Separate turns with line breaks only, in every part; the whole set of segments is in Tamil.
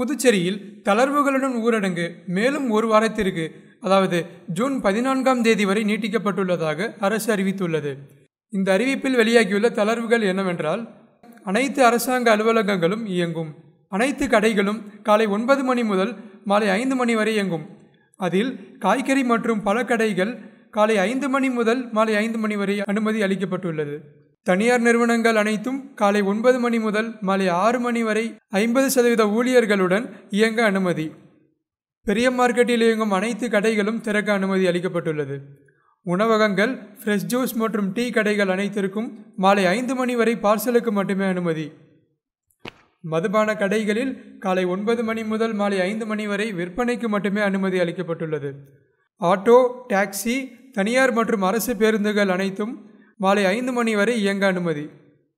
புதுச்சேரியில் தளர்வுகளுடன் ஊரடங்கு மேலும் ஒரு வாரத்திற்கு அதாவது ஜூன் பதினான்காம் தேதி வரை நீட்டிக்கப்பட்டுள்ளதாக அரசு அறிவித்துள்ளது இந்த அறிவிப்பில் வெளியாகியுள்ள தளர்வுகள் என்னவென்றால் அனைத்து அரசாங்க அலுவலகங்களும் இயங்கும் அனைத்து கடைகளும் காலை ஒன்பது மணி முதல் மாலை ஐந்து மணி வரை இயங்கும் அதில் காய்கறி மற்றும் பல கடைகள் காலை ஐந்து மணி முதல் மாலை ஐந்து மணி வரை அனுமதி அளிக்கப்பட்டுள்ளது தனியார் நிறுவனங்கள் அனைத்தும் காலை ஒன்பது மணி முதல் மாலை ஆறு மணி வரை ஐம்பது சதவீத ஊழியர்களுடன் இயங்க அனுமதி பெரிய மார்க்கெட்டில் இயங்கும் அனைத்து கடைகளும் திறக்க அனுமதி அளிக்கப்பட்டுள்ளது உணவகங்கள் ஃப்ரெஷ் ஜூஸ் மற்றும் டீ கடைகள் அனைத்திற்கும் மாலை ஐந்து மணி வரை பார்சலுக்கு மட்டுமே அனுமதி மதுபான கடைகளில் காலை ஒன்பது மணி முதல் மாலை ஐந்து மணி வரை விற்பனைக்கு மட்டுமே அனுமதி அளிக்கப்பட்டுள்ளது ஆட்டோ டாக்ஸி தனியார் மற்றும் அரசு பேருந்துகள் அனைத்தும் மாலை ஐந்து மணி வரை இயங்க அனுமதி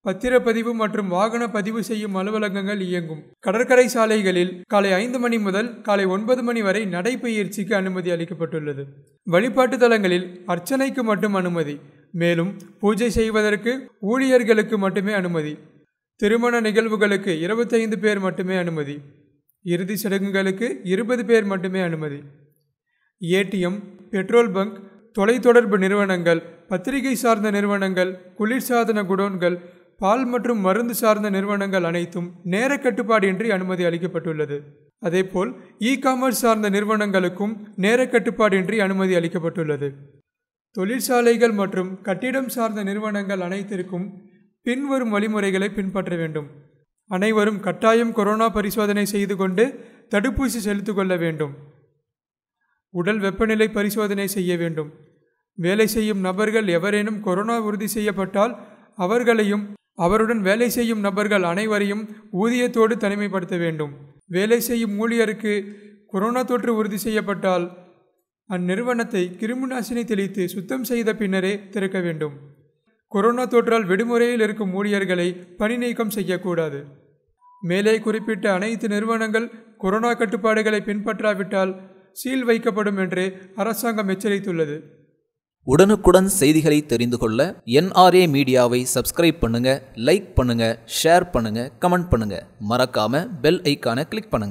பத்திரப்பதிவு மற்றும் வாகன பதிவு செய்யும் அலுவலகங்கள் இயங்கும் கடற்கரை சாலைகளில் காலை ஐந்து மணி முதல் காலை ஒன்பது மணி வரை நடைபயிற்சிக்கு அனுமதி அளிக்கப்பட்டுள்ளது வழிபாட்டு தலங்களில் அர்ச்சனைக்கு மட்டும் அனுமதி மேலும் பூஜை செய்வதற்கு ஊழியர்களுக்கு மட்டுமே அனுமதி திருமண நிகழ்வுகளுக்கு இருபத்தைந்து பேர் மட்டுமே அனுமதி இறுதி சடங்குகளுக்கு இருபது பேர் மட்டுமே அனுமதி ஏடிஎம் பெட்ரோல் பங்க் தொலைத்தொடர்பு நிறுவனங்கள் பத்திரிகை சார்ந்த நிறுவனங்கள் குளிர்சாதன குடோன்கள் பால் மற்றும் மருந்து சார்ந்த நிறுவனங்கள் அனைத்தும் நேர கட்டுப்பாடின்றி அனுமதி அளிக்கப்பட்டுள்ளது அதேபோல் இ காமர்ஸ் சார்ந்த நிறுவனங்களுக்கும் நேர கட்டுப்பாடின்றி அனுமதி அளிக்கப்பட்டுள்ளது தொழிற்சாலைகள் மற்றும் கட்டிடம் சார்ந்த நிறுவனங்கள் அனைத்திற்கும் பின்வரும் வழிமுறைகளை பின்பற்ற வேண்டும் அனைவரும் கட்டாயம் கொரோனா பரிசோதனை செய்து கொண்டு தடுப்பூசி செலுத்திக் கொள்ள வேண்டும் உடல் வெப்பநிலை பரிசோதனை செய்ய வேண்டும் வேலை செய்யும் நபர்கள் எவரேனும் கொரோனா உறுதி செய்யப்பட்டால் அவர்களையும் அவருடன் வேலை செய்யும் நபர்கள் அனைவரையும் ஊதியத்தோடு தனிமைப்படுத்த வேண்டும் வேலை செய்யும் ஊழியருக்கு கொரோனா தொற்று உறுதி செய்யப்பட்டால் அந்நிறுவனத்தை கிருமிநாசினி தெளித்து சுத்தம் செய்த பின்னரே திறக்க வேண்டும் கொரோனா தொற்றால் விடுமுறையில் இருக்கும் ஊழியர்களை பணி நீக்கம் செய்யக்கூடாது மேலே குறிப்பிட்ட அனைத்து நிறுவனங்கள் கொரோனா கட்டுப்பாடுகளை பின்பற்றாவிட்டால் சீல் வைக்கப்படும் என்று அரசாங்கம் எச்சரித்துள்ளது உடனுக்குடன் செய்திகளை தெரிந்து கொள்ள என்ஆர்ஏ மீடியாவை சப்ஸ்கிரைப் பண்ணுங்க லைக் பண்ணுங்க ஷேர் பண்ணுங்க கமெண்ட் பண்ணுங்க மறக்காம பெல் ஐக்கான கிளிக் பண்ணுங்க